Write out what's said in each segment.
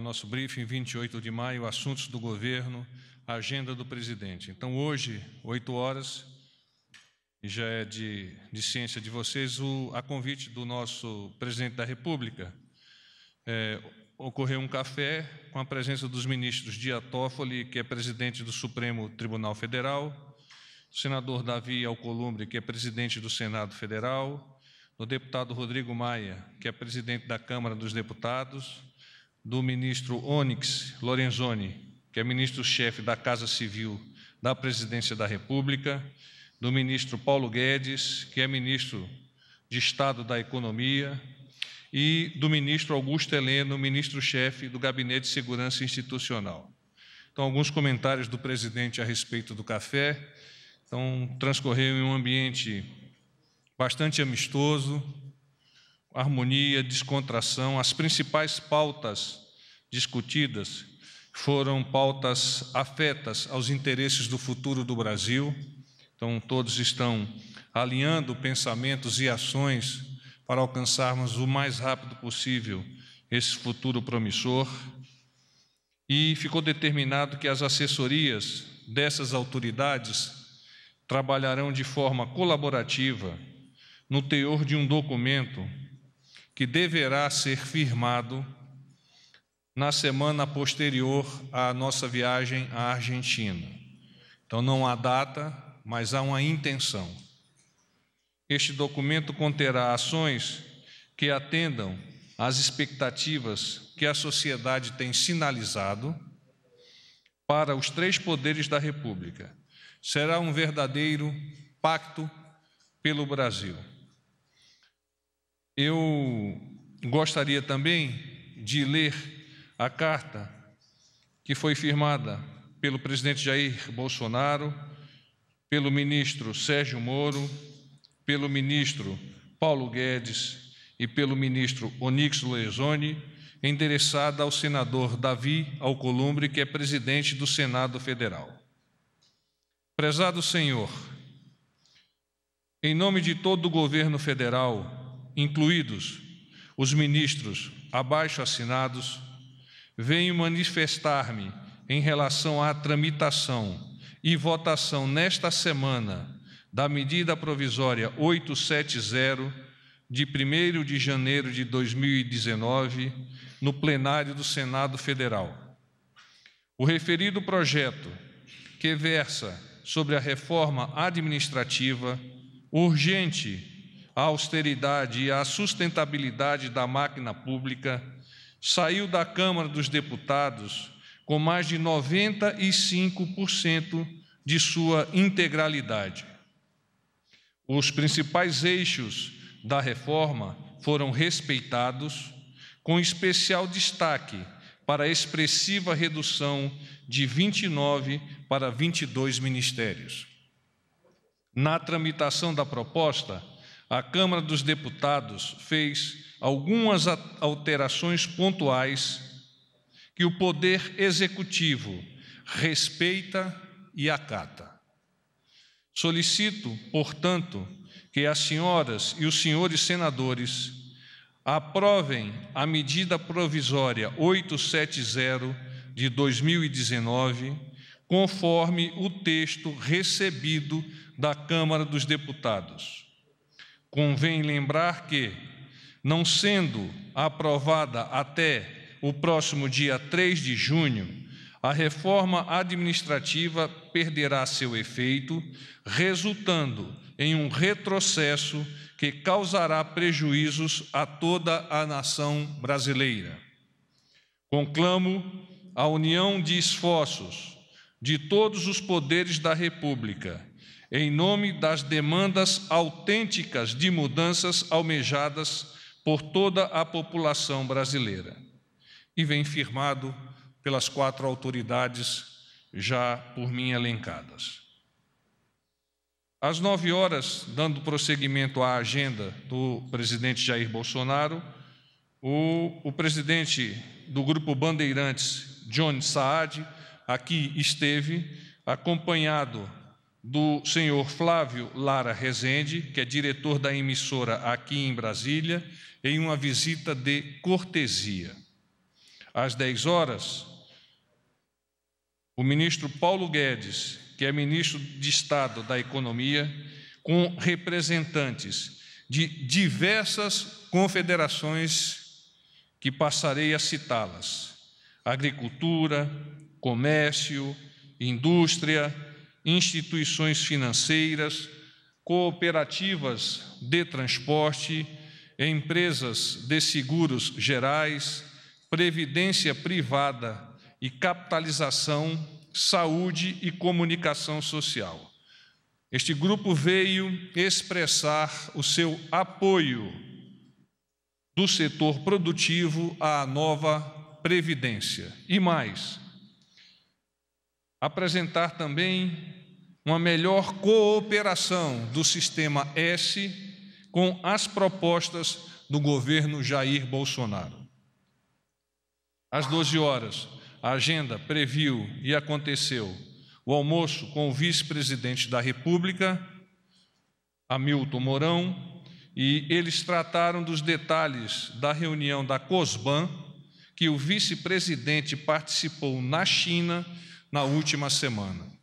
nosso briefing 28 de maio, assuntos do governo, agenda do presidente. Então, hoje, 8 horas, e já é de, de ciência de vocês, o, a convite do nosso presidente da República, é, ocorreu um café com a presença dos ministros Dia Toffoli, que é presidente do Supremo Tribunal Federal, do senador Davi Alcolumbre, que é presidente do Senado Federal, do deputado Rodrigo Maia, que é presidente da Câmara dos Deputados, do ministro Onyx Lorenzoni, que é ministro-chefe da Casa Civil da Presidência da República, do ministro Paulo Guedes, que é ministro de Estado da Economia, e do ministro Augusto Heleno, ministro-chefe do Gabinete de Segurança Institucional. Então, alguns comentários do presidente a respeito do café. Então, transcorreu em um ambiente bastante amistoso, harmonia, descontração. As principais pautas discutidas foram pautas afetas aos interesses do futuro do Brasil. Então, todos estão alinhando pensamentos e ações para alcançarmos o mais rápido possível esse futuro promissor. E ficou determinado que as assessorias dessas autoridades trabalharão de forma colaborativa no teor de um documento que deverá ser firmado na semana posterior à nossa viagem à Argentina. Então não há data, mas há uma intenção. Este documento conterá ações que atendam às expectativas que a sociedade tem sinalizado para os três poderes da República. Será um verdadeiro pacto pelo Brasil. Eu gostaria também de ler a carta que foi firmada pelo presidente Jair Bolsonaro, pelo ministro Sérgio Moro, pelo ministro Paulo Guedes e pelo ministro Onix Lorenzoni, endereçada ao senador Davi Alcolumbre, que é presidente do Senado Federal. Prezado senhor, em nome de todo o governo federal, incluídos os ministros abaixo assinados, venho manifestar-me em relação à tramitação e votação nesta semana da medida provisória 870 de 1 de janeiro de 2019 no plenário do Senado Federal. O referido projeto, que versa sobre a reforma administrativa urgente à austeridade e à sustentabilidade da máquina pública, saiu da Câmara dos Deputados com mais de 95% de sua integralidade. Os principais eixos da reforma foram respeitados, com especial destaque para a expressiva redução de 29 para 22 ministérios. Na tramitação da proposta, a Câmara dos Deputados fez algumas alterações pontuais que o Poder Executivo respeita e acata. Solicito, portanto, que as senhoras e os senhores senadores aprovem a medida provisória 870 de 2019, conforme o texto recebido da Câmara dos Deputados. Convém lembrar que, não sendo aprovada até o próximo dia 3 de junho, a reforma administrativa perderá seu efeito, resultando em um retrocesso que causará prejuízos a toda a nação brasileira. Conclamo a união de esforços de todos os poderes da República em nome das demandas autênticas de mudanças almejadas por toda a população brasileira. E vem firmado pelas quatro autoridades já por mim elencadas. Às nove horas, dando prosseguimento à agenda do presidente Jair Bolsonaro, o, o presidente do grupo Bandeirantes, John Saad, aqui esteve, acompanhado do senhor Flávio Lara Rezende, que é diretor da emissora aqui em Brasília, em uma visita de cortesia. Às 10 horas, o ministro Paulo Guedes, que é ministro de Estado da Economia, com representantes de diversas confederações que passarei a citá-las: agricultura, comércio, indústria, instituições financeiras, cooperativas de transporte, empresas de seguros gerais, previdência privada e capitalização, saúde e comunicação social. Este grupo veio expressar o seu apoio do setor produtivo à nova previdência. E mais, apresentar também uma melhor cooperação do sistema S com as propostas do governo Jair Bolsonaro. Às 12 horas, a agenda previu e aconteceu o almoço com o vice-presidente da República, Hamilton Mourão, e eles trataram dos detalhes da reunião da COSBAN, que o vice-presidente participou na China na última semana.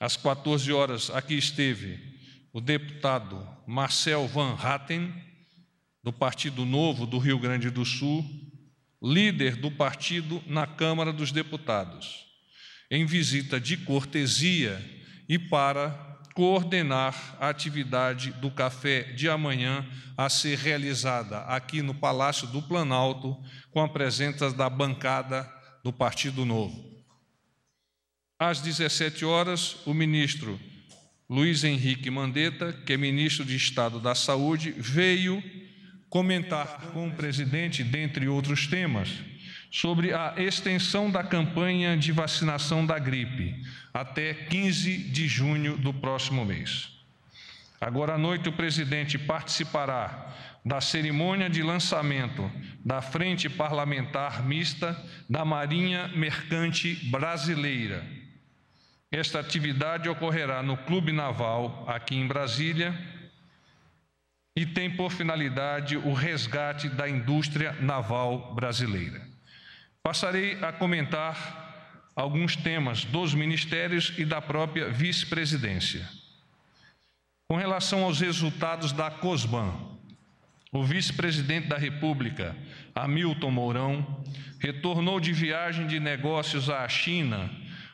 Às 14 horas, aqui esteve o deputado Marcel Van Hatten, do Partido Novo do Rio Grande do Sul, líder do partido na Câmara dos Deputados, em visita de cortesia e para coordenar a atividade do café de amanhã a ser realizada aqui no Palácio do Planalto, com a presença da bancada do Partido Novo. Às 17 horas, o ministro Luiz Henrique Mandetta, que é ministro de Estado da Saúde, veio comentar com o presidente, dentre outros temas, sobre a extensão da campanha de vacinação da gripe até 15 de junho do próximo mês. Agora à noite, o presidente participará da cerimônia de lançamento da Frente Parlamentar Mista da Marinha Mercante Brasileira esta atividade ocorrerá no Clube Naval, aqui em Brasília, e tem por finalidade o resgate da indústria naval brasileira. Passarei a comentar alguns temas dos ministérios e da própria vice-presidência. Com relação aos resultados da COSBAN, o vice-presidente da República, Hamilton Mourão, retornou de viagem de negócios à China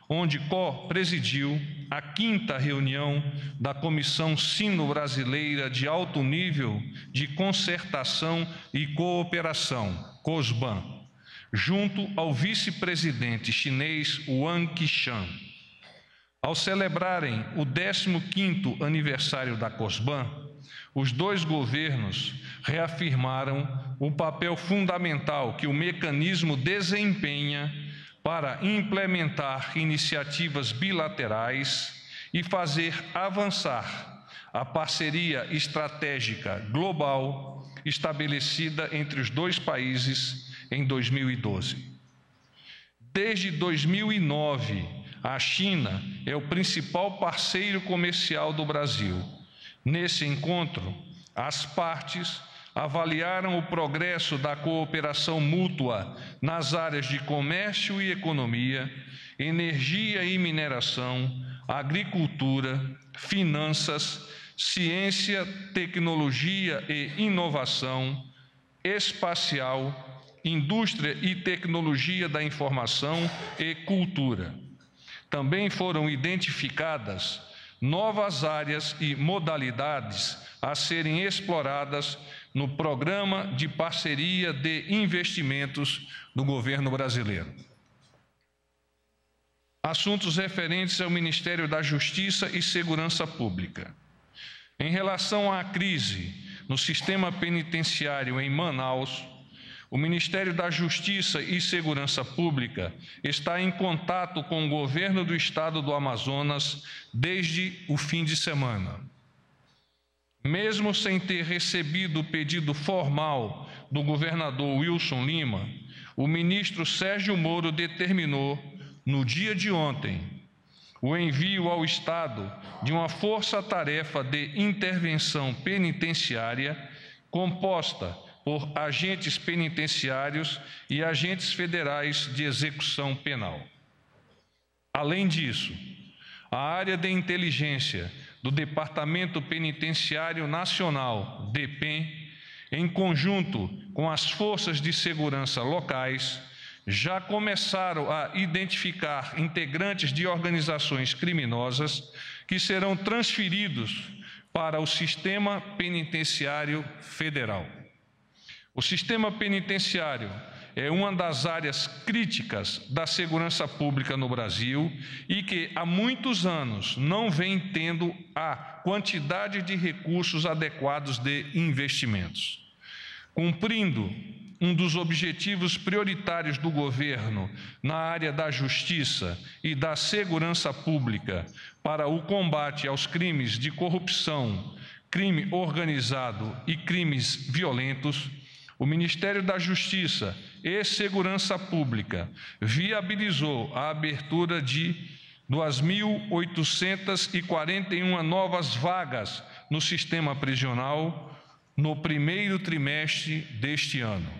onde Có presidiu a quinta reunião da Comissão Sino-Brasileira de Alto Nível de Concertação e Cooperação, COSBAN, junto ao vice-presidente chinês Wang Qishan. Ao celebrarem o 15º aniversário da COSBAN, os dois governos reafirmaram o papel fundamental que o mecanismo desempenha para implementar iniciativas bilaterais e fazer avançar a parceria estratégica global estabelecida entre os dois países em 2012. Desde 2009, a China é o principal parceiro comercial do Brasil. Nesse encontro, as partes avaliaram o progresso da cooperação mútua nas áreas de comércio e economia, energia e mineração, agricultura, finanças, ciência, tecnologia e inovação, espacial, indústria e tecnologia da informação e cultura. Também foram identificadas novas áreas e modalidades a serem exploradas no Programa de Parceria de Investimentos do Governo Brasileiro. Assuntos referentes ao Ministério da Justiça e Segurança Pública. Em relação à crise no sistema penitenciário em Manaus, o Ministério da Justiça e Segurança Pública está em contato com o governo do estado do Amazonas desde o fim de semana mesmo sem ter recebido o pedido formal do governador Wilson Lima, o ministro Sérgio Moro determinou, no dia de ontem, o envio ao Estado de uma força-tarefa de intervenção penitenciária composta por agentes penitenciários e agentes federais de execução penal. Além disso, a área de inteligência do Departamento Penitenciário Nacional, DEPEN, em conjunto com as forças de segurança locais, já começaram a identificar integrantes de organizações criminosas que serão transferidos para o sistema penitenciário federal. O sistema penitenciário é uma das áreas críticas da segurança pública no Brasil e que há muitos anos não vem tendo a quantidade de recursos adequados de investimentos. Cumprindo um dos objetivos prioritários do governo na área da justiça e da segurança pública para o combate aos crimes de corrupção, crime organizado e crimes violentos, o Ministério da Justiça e Segurança Pública viabilizou a abertura de 2.841 novas vagas no sistema prisional no primeiro trimestre deste ano.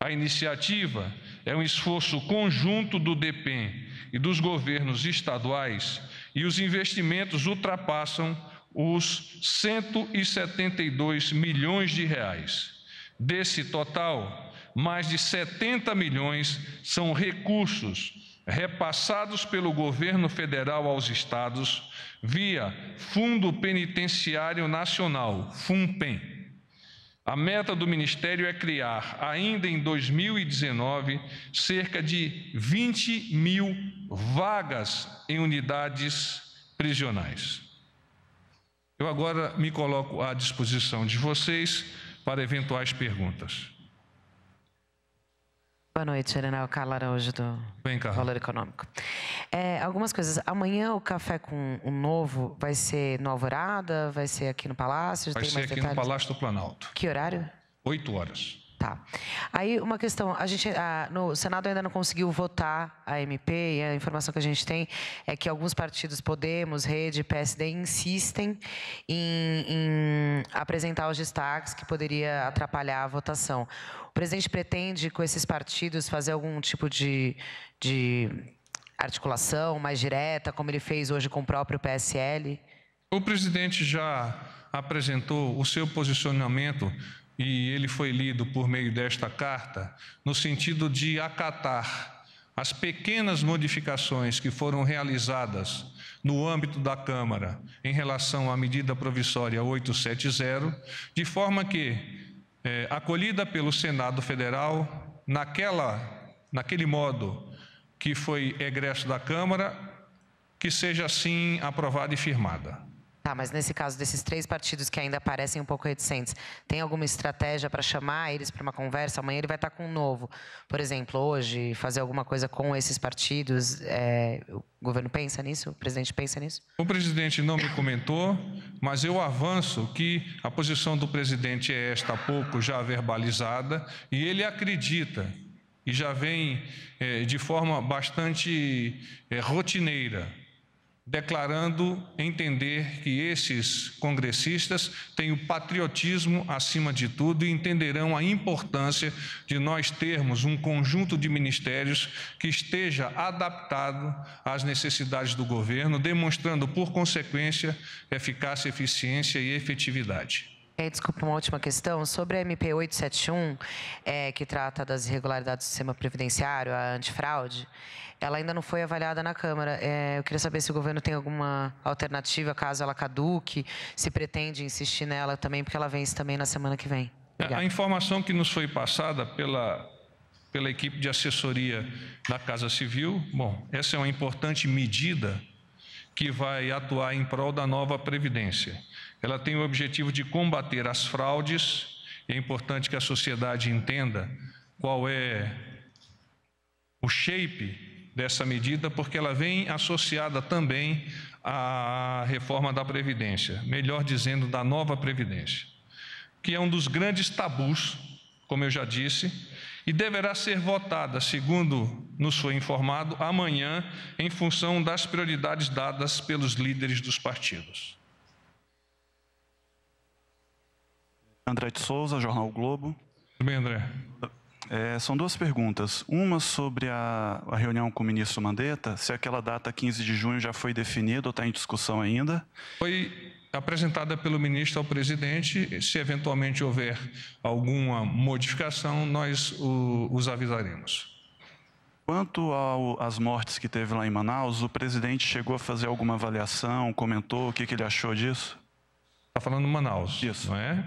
A iniciativa é um esforço conjunto do DPEM e dos governos estaduais e os investimentos ultrapassam os 172 milhões de reais. Desse total, mais de 70 milhões são recursos repassados pelo governo federal aos estados via Fundo Penitenciário Nacional, FUNPEN. A meta do Ministério é criar, ainda em 2019, cerca de 20 mil vagas em unidades prisionais. Eu agora me coloco à disposição de vocês para eventuais perguntas. Boa noite, Helena é Calar hoje do Bem, Valor Econômico. É, algumas coisas. Amanhã o Café com o Novo vai ser no Alvorada? Vai ser aqui no Palácio? Vai ser aqui detalhes? no Palácio do Planalto. Que horário? Oito horas. Aí uma questão, a gente no Senado ainda não conseguiu votar a MP e a informação que a gente tem é que alguns partidos Podemos, Rede, PSD insistem em, em apresentar os destaques que poderia atrapalhar a votação. O presidente pretende com esses partidos fazer algum tipo de, de articulação mais direta, como ele fez hoje com o próprio PSL? O presidente já apresentou o seu posicionamento e ele foi lido por meio desta carta, no sentido de acatar as pequenas modificações que foram realizadas no âmbito da Câmara em relação à medida provisória 870, de forma que, é, acolhida pelo Senado Federal, naquela, naquele modo que foi egresso da Câmara, que seja assim aprovada e firmada. Tá, mas nesse caso desses três partidos que ainda parecem um pouco reticentes, tem alguma estratégia para chamar eles para uma conversa? Amanhã ele vai estar tá com um novo. Por exemplo, hoje, fazer alguma coisa com esses partidos? É, o governo pensa nisso? O presidente pensa nisso? O presidente não me comentou, mas eu avanço que a posição do presidente é esta há pouco já verbalizada e ele acredita e já vem é, de forma bastante é, rotineira declarando entender que esses congressistas têm o patriotismo acima de tudo e entenderão a importância de nós termos um conjunto de ministérios que esteja adaptado às necessidades do governo, demonstrando, por consequência, eficácia, eficiência e efetividade. É, desculpa, uma última questão. Sobre a MP 871, é, que trata das irregularidades do sistema previdenciário, a antifraude, ela ainda não foi avaliada na Câmara. É, eu queria saber se o governo tem alguma alternativa, caso ela caduque, se pretende insistir nela também, porque ela vence também na semana que vem. É, Obrigada. A informação que nos foi passada pela, pela equipe de assessoria da Casa Civil, bom, essa é uma importante medida que vai atuar em prol da nova Previdência. Ela tem o objetivo de combater as fraudes, é importante que a sociedade entenda qual é o shape dessa medida, porque ela vem associada também à reforma da Previdência, melhor dizendo, da nova Previdência, que é um dos grandes tabus, como eu já disse, e deverá ser votada, segundo nos foi informado, amanhã, em função das prioridades dadas pelos líderes dos partidos. André de Souza, Jornal Globo. Tudo bem, André? É, são duas perguntas. Uma sobre a, a, reunião com o ministro Mandetta, se aquela data 15 de junho já foi definida ou está em discussão ainda. Foi apresentada pelo ministro ao presidente. Se eventualmente houver alguma modificação, nós o, os avisaremos. Quanto às mortes que teve lá em Manaus, o presidente chegou a fazer alguma avaliação, comentou o que, que ele achou disso? Está falando de Manaus. Isso. Não é?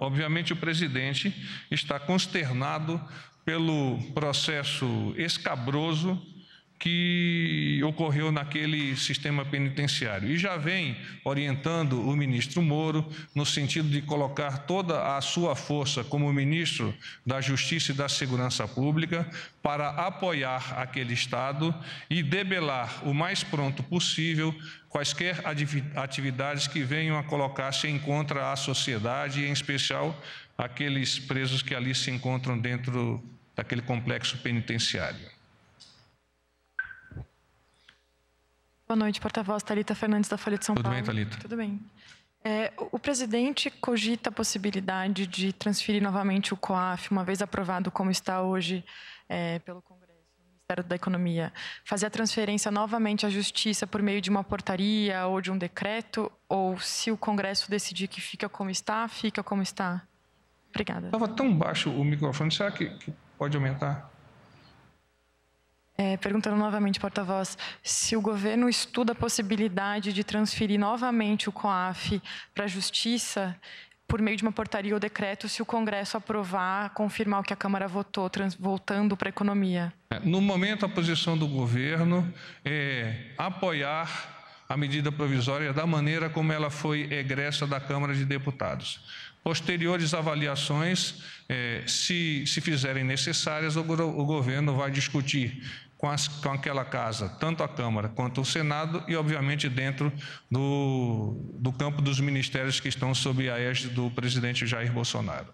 Obviamente, o presidente está consternado pelo processo escabroso que ocorreu naquele sistema penitenciário. E já vem orientando o ministro Moro no sentido de colocar toda a sua força como ministro da Justiça e da Segurança Pública para apoiar aquele Estado e debelar o mais pronto possível quaisquer atividades que venham a colocar-se em contra a sociedade, em especial aqueles presos que ali se encontram dentro daquele complexo penitenciário. Boa noite, porta-voz Talita Fernandes da Folha de São Tudo Paulo. Tudo bem, Talita? Tudo bem. É, o presidente cogita a possibilidade de transferir novamente o COAF, uma vez aprovado como está hoje é, pelo Congresso, no Ministério da Economia, fazer a transferência novamente à Justiça por meio de uma portaria ou de um decreto? Ou se o Congresso decidir que fica como está, fica como está? Obrigada. Estava tão baixo o microfone, será que, que pode aumentar? É, perguntando novamente, porta-voz, se o governo estuda a possibilidade de transferir novamente o COAF para a Justiça por meio de uma portaria ou decreto, se o Congresso aprovar, confirmar o que a Câmara votou, trans, voltando para a economia? É, no momento, a posição do governo é apoiar a medida provisória da maneira como ela foi egressa da Câmara de Deputados. Posteriores avaliações, eh, se, se fizerem necessárias, o, o governo vai discutir com, as, com, aquela casa, tanto a Câmara quanto o Senado, e obviamente dentro do, do campo dos ministérios que estão sob a égide do presidente Jair Bolsonaro.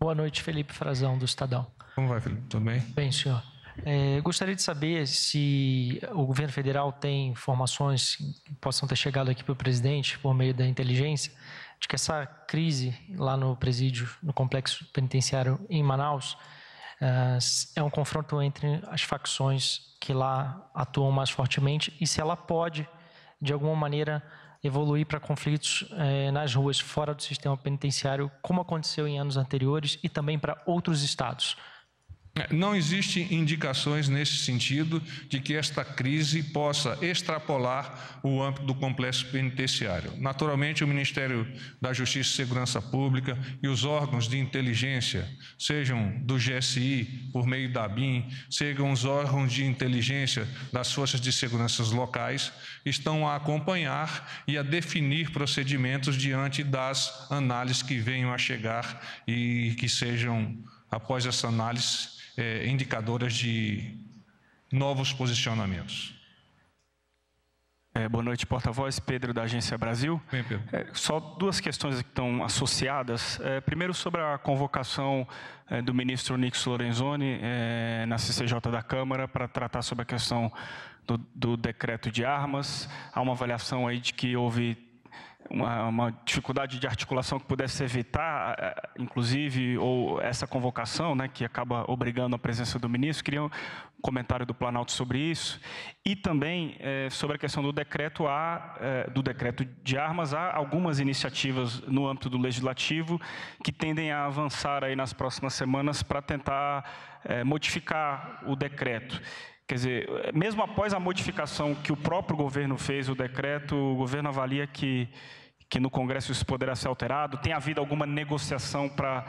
Boa noite, Felipe Frazão, do Estadão. Como vai, Felipe? Tudo bem? Bem, senhor. É, gostaria de saber se o governo federal tem informações que possam ter chegado aqui para o presidente por meio da inteligência de que essa crise lá no presídio, no complexo penitenciário em Manaus, é, é um confronto entre as facções que lá atuam mais fortemente e se ela pode, de alguma maneira, evoluir para conflitos é, nas ruas, fora do sistema penitenciário, como aconteceu em anos anteriores, e também para outros estados. É, não existem indicações nesse sentido de que esta crise possa extrapolar o âmbito do complexo penitenciário. Naturalmente, o Ministério da Justiça e Segurança Pública e os órgãos de inteligência, sejam do GSI por meio da BIM, sejam os órgãos de inteligência das forças de segurança locais, estão a acompanhar e a definir procedimentos diante das análises que venham a chegar e que sejam após essa análise é, indicadoras de novos posicionamentos. É, boa noite, porta-voz. Pedro, da Agência Brasil. Bem, Pedro. É, só duas questões que estão associadas. É, primeiro, sobre a convocação é, do ministro Nix Lorenzoni é, na CCJ da Câmara para tratar sobre a questão do, do decreto de armas. Há uma avaliação aí de que houve uma, uma, dificuldade de articulação que pudesse evitar, inclusive, ou essa convocação, né, que acaba obrigando a presença do ministro. Queria um comentário do Planalto sobre isso e também é, sobre a questão do decreto a é, do decreto de armas. Há algumas iniciativas no âmbito do legislativo que tendem a avançar aí nas próximas semanas para tentar é, modificar o decreto. Quer dizer, mesmo após a modificação que o próprio governo fez, o decreto, o governo avalia que, que no Congresso isso poderá ser alterado? Tem havido alguma negociação para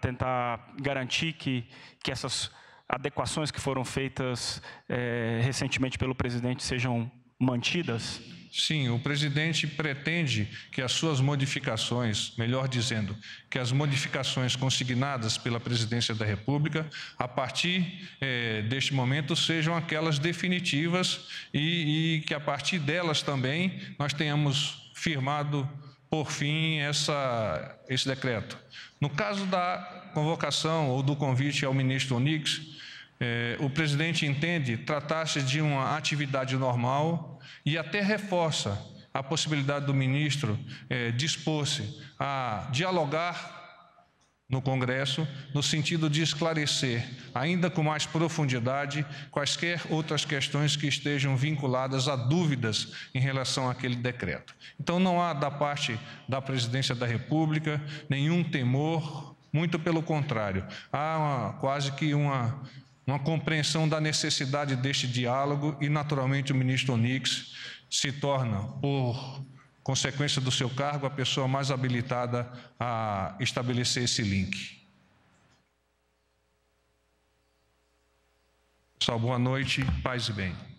tentar garantir que, que essas adequações que foram feitas é, recentemente pelo presidente sejam mantidas? Sim, o presidente pretende que as suas modificações, melhor dizendo, que as modificações consignadas pela presidência da República, a partir eh, deste momento, sejam aquelas definitivas e, e que a partir delas também nós tenhamos firmado, por fim, essa, esse decreto. No caso da convocação ou do convite ao ministro Onix, eh, o presidente entende tratar-se de uma atividade normal e até reforça a possibilidade do ministro é, dispor-se a dialogar no Congresso, no sentido de esclarecer, ainda com mais profundidade, quaisquer outras questões que estejam vinculadas a dúvidas em relação àquele decreto. Então, não há da parte da Presidência da República nenhum temor, muito pelo contrário, há uma, quase que uma uma compreensão da necessidade deste diálogo e, naturalmente, o ministro Onix se torna, por consequência do seu cargo, a pessoa mais habilitada a estabelecer esse link. Pessoal, boa noite, paz e bem.